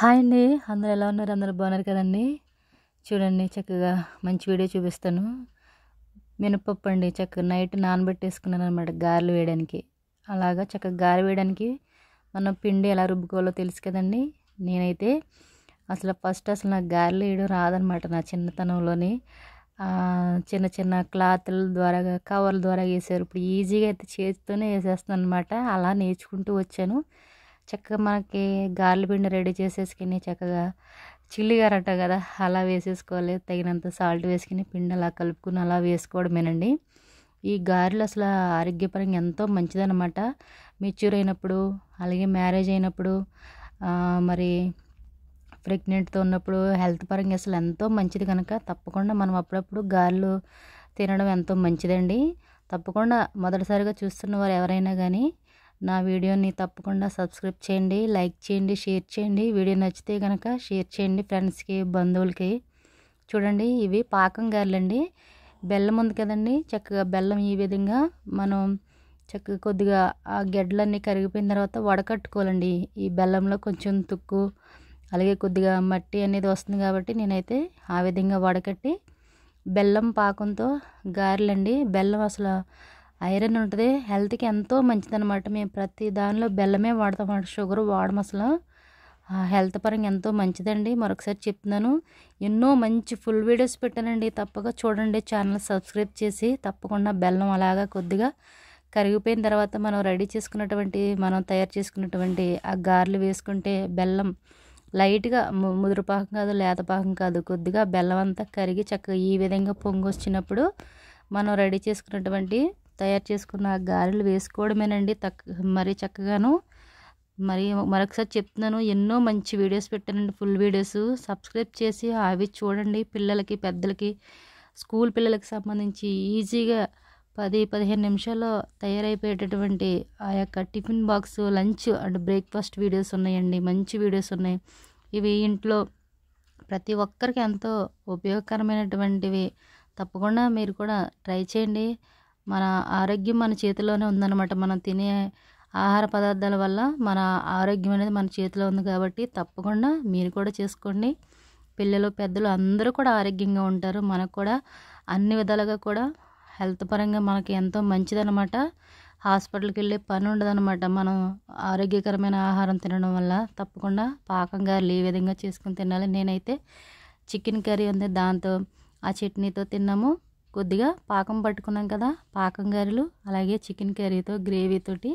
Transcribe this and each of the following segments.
hi అండి అందరు ఎలా ఉన్నారు అందరు బాగున్నారు కదండి చూడండి చక్కగా మంచి వీడియో చూపిస్తాను మినపప్పు అండి చక్కగా నైట్ నానబెట్టేసుకున్నాను అనమాట గారెలు వేయడానికి అలాగా చక్కగా గారె వేయడానికి మనం పిండి ఎలా రుబ్బుకోవాలో తెలుసు కదండి నేనైతే అసలు ఫస్ట్ అసలు నాకు గారెలు వేయడం రాదనమాట నా చిన్నతనంలోని చిన్న చిన్న క్లాత్ల ద్వారా కవర్ల ద్వారా వేసారు ఇప్పుడు ఈజీగా అయితే చేతితోనే వేసేస్తాను అనమాట అలా నేర్చుకుంటూ వచ్చాను చక్కగా మనకి గార్ల పిండి రెడీ చేసేసుకుని చక్కగా చిల్లి గారు కదా అలా వేసేసుకోవాలి తగినంత సాల్ట్ వేసుకుని పిండి అలా కలుపుకుని అలా వేసుకోవడమేనండి ఈ గారెలు అసలు ఆరోగ్యపరంగా ఎంతో మంచిదనమాట మెచ్యూర్ అయినప్పుడు అలాగే మ్యారేజ్ అయినప్పుడు మరి ప్రెగ్నెంట్తో ఉన్నప్పుడు హెల్త్ పరంగా అసలు ఎంతో మంచిది కనుక తప్పకుండా మనం అప్పుడప్పుడు గారెలు తినడం ఎంతో మంచిదండి తప్పకుండా మొదటిసారిగా చూస్తున్న వారు ఎవరైనా కానీ నా వీడియోని తప్పకుండా సబ్స్క్రైబ్ చేయండి లైక్ చేయండి షేర్ చేయండి వీడియో నచ్చితే కనుక షేర్ చేయండి ఫ్రెండ్స్కి బంధువులకి చూడండి ఇవి పాకం గారెలండి బెల్లం ఉంది కదండి చక్కగా బెల్లం ఈ విధంగా మనం చక్కగా కొద్దిగా ఆ గెడ్లన్నీ కరిగిపోయిన తర్వాత వడకట్టుకోవాలండి ఈ బెల్లంలో కొంచెం తుక్కు అలాగే కొద్దిగా మట్టి అనేది వస్తుంది కాబట్టి నేనైతే ఆ విధంగా వడకట్టి బెల్లం పాకంతో గారెలండి బెల్లం అసలు ఐరన్ ఉంటుంది హెల్త్కి ఎంతో అనమాట మేము ప్రతి దానిలో బెల్లమే వాడతాం షుగర్ వాడము అసలు హెల్త్ పరంగా ఎంతో మంచిదండి మరొకసారి చెప్తున్నాను ఎన్నో మంచి ఫుల్ వీడియోస్ పెట్టానండి తప్పగా చూడండి ఛానల్ సబ్స్క్రైబ్ చేసి తప్పకుండా బెల్లం అలాగా కొద్దిగా కరిగిపోయిన తర్వాత మనం రెడీ చేసుకున్నటువంటి మనం తయారు చేసుకున్నటువంటి ఆ గారెలు వేసుకుంటే బెల్లం లైట్గా ముదురు పాకం కాదు లేత పాకం కాదు కొద్దిగా బెల్లం అంతా కరిగి చక్కగా ఈ విధంగా పొంగు వచ్చినప్పుడు మనం రెడీ చేసుకున్నటువంటి తయారు చేసుకున్న గారెలు వేసుకోవడమేనండి తక్ మరీ చక్కగాను మరి మరొకసారి చెప్తున్నాను ఎన్నో మంచి వీడియోస్ పెట్టానండి ఫుల్ వీడియోస్ సబ్స్క్రైబ్ చేసి అవి చూడండి పిల్లలకి పెద్దలకి స్కూల్ పిల్లలకి సంబంధించి ఈజీగా పది పదిహేను నిమిషాల్లో తయారైపోయేటటువంటి ఆ యొక్క tiffin box lunch and breakfast videos ఉన్నాయండి మంచి వీడియోస్ ఉన్నాయి ఇవి ఇంట్లో ప్రతి ఒక్కరికి ఎంతో ఉపయోగకరమైనటువంటివి తప్పకుండా మీరు కూడా ట్రై చేయండి మన ఆరోగ్యం మన చేతిలోనే ఉందన్నమాట మనం తినే ఆహార పదార్థాల వల్ల మన ఆరోగ్యం అనేది మన చేతిలో ఉంది కాబట్టి తప్పకుండా మీరు కూడా చేసుకోండి పిల్లలు పెద్దలు అందరూ కూడా ఆరోగ్యంగా ఉంటారు మనకు కూడా అన్ని విధాలుగా కూడా హెల్త్ పరంగా మనకి ఎంతో మంచిదన్నమాట హాస్పిటల్కి వెళ్ళే పని ఉండదన్నమాట మనం ఆరోగ్యకరమైన ఆహారం తినడం వల్ల తప్పకుండా పాకం గారు ఈ విధంగా చేసుకుని తినాలి నేనైతే చికెన్ కర్రీ ఉంది దాంతో ఆ చట్నీతో తిన్నాము కొద్దిగా పాకం పట్టుకున్నాం కదా పాకం గారెలు అలాగే చికెన్ కర్రీతో గ్రేవీతోటి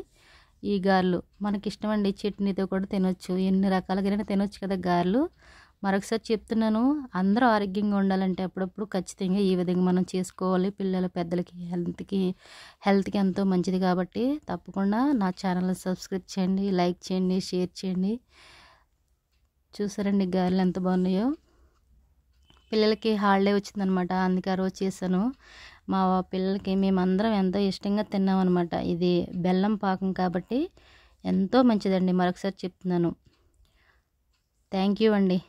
ఈ గారెలు మనకి ఇష్టం అండి చట్నీతో కూడా తినొచ్చు ఎన్ని రకాలుగా తినొచ్చు కదా గారెలు మరొకసారి చెప్తున్నాను అందరూ ఆరోగ్యంగా ఉండాలంటే అప్పుడప్పుడు ఖచ్చితంగా ఈ విధంగా మనం చేసుకోవాలి పిల్లల పెద్దలకి హెల్త్కి హెల్త్కి ఎంతో మంచిది కాబట్టి తప్పకుండా నా ఛానల్ని సబ్స్క్రైబ్ చేయండి లైక్ చేయండి షేర్ చేయండి చూసారండి గారెలు ఎంత బాగున్నాయో పిల్లలకి హాలిడే వచ్చిందనమాట అందుకే ఆ రోజు చేశాను మా పిల్లలకి మేమందరం ఎంతో ఇష్టంగా తిన్నామన్నమాట ఇది బెల్లం పాకం కాబట్టి ఎంతో మంచిదండి మరొకసారి చెప్తున్నాను థ్యాంక్ యూ అండి